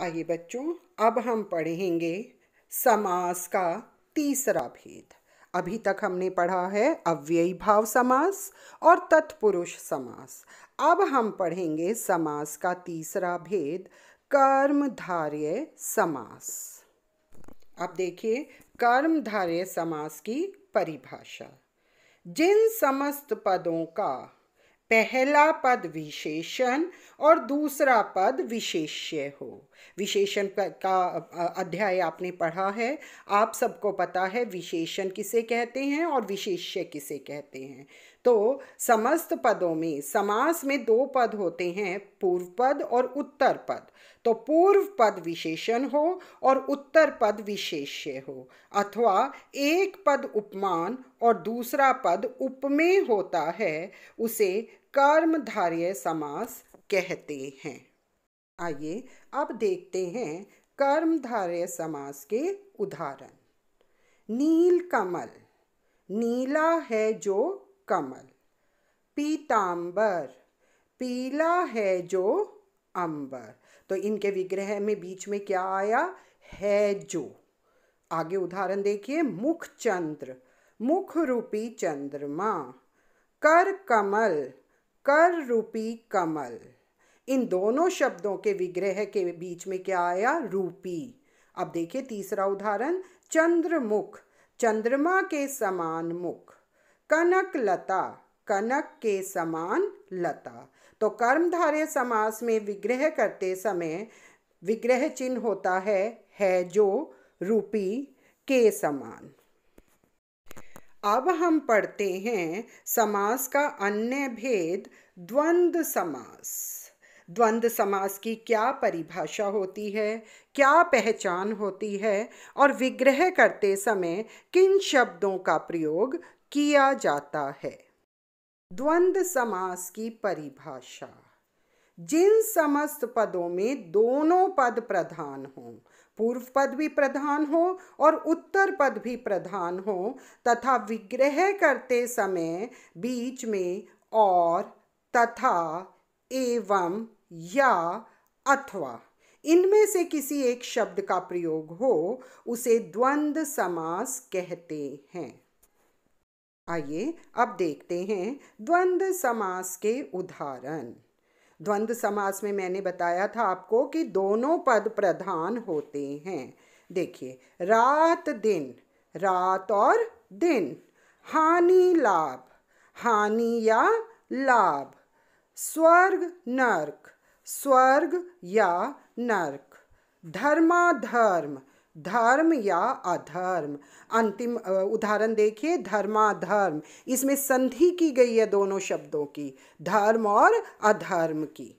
आइए बच्चों अब हम पढ़ेंगे समास का तीसरा भेद अभी तक हमने पढ़ा है अव्ययी भाव समास और तत्पुरुष समास अब हम पढ़ेंगे समास का तीसरा भेद कर्मधार्य समास अब देखिए कर्मधार्य समास की परिभाषा जिन समस्त पदों का पहला पद विशेषण और दूसरा पद विशेष्य हो विशेषण का अध्याय आपने पढ़ा है आप सबको पता है विशेषण किसे कहते हैं और विशेष्य किसे कहते हैं तो समस्त पदों में समास में दो पद होते हैं पूर्व पद और उत्तर पद तो पूर्व पद विशेषण हो और उत्तर पद विशेष्य हो अथवा एक पद उपमान और दूसरा पद उपमेय होता है उसे कर्मधारय समास कहते हैं आइए अब देखते हैं कर्मधारय समास के उदाहरण नील कमल नीला है जो कमल पीतांबर पीला है जो अंबर तो इनके विग्रह में बीच में क्या आया है जो आगे उदाहरण देखिए मुख चंद्र मुख रूपी चंद्रमा कर कमल कर रूपी कमल इन दोनों शब्दों के विग्रह के बीच में क्या आया रूपी अब देखिए तीसरा उदाहरण चंद्रमुख चंद्रमा के समान मुख कनक लता कनक के समान लता तो कर्मधारय समास में विग्रह करते समय विग्रह चिन्ह होता है है जो रूपी के समान अब हम पढ़ते हैं समास का अन्य भेद द्वंद्व समास द्वंद्व समास की क्या परिभाषा होती है क्या पहचान होती है और विग्रह करते समय किन शब्दों का प्रयोग किया जाता है द्वंद्व समास की परिभाषा जिन समस्त पदों में दोनों पद प्रधान हों पूर्व पद भी प्रधान हो और उत्तर पद भी प्रधान हो तथा विग्रह करते समय बीच में और तथा एवं या अथवा इनमें से किसी एक शब्द का प्रयोग हो उसे द्वंद्व समास कहते हैं आइए अब देखते हैं द्वंद्व समास के उदाहरण द्वंद्व समास में मैंने बताया था आपको कि दोनों पद प्रधान होते हैं देखिए रात दिन रात और दिन हानि लाभ हानि या लाभ स्वर्ग नर्क स्वर्ग या नर्क धर्माधर्म धर्म या अधर्म अंतिम उदाहरण देखिए धर्माधर्म इसमें संधि की गई है दोनों शब्दों की धर्म और अधर्म की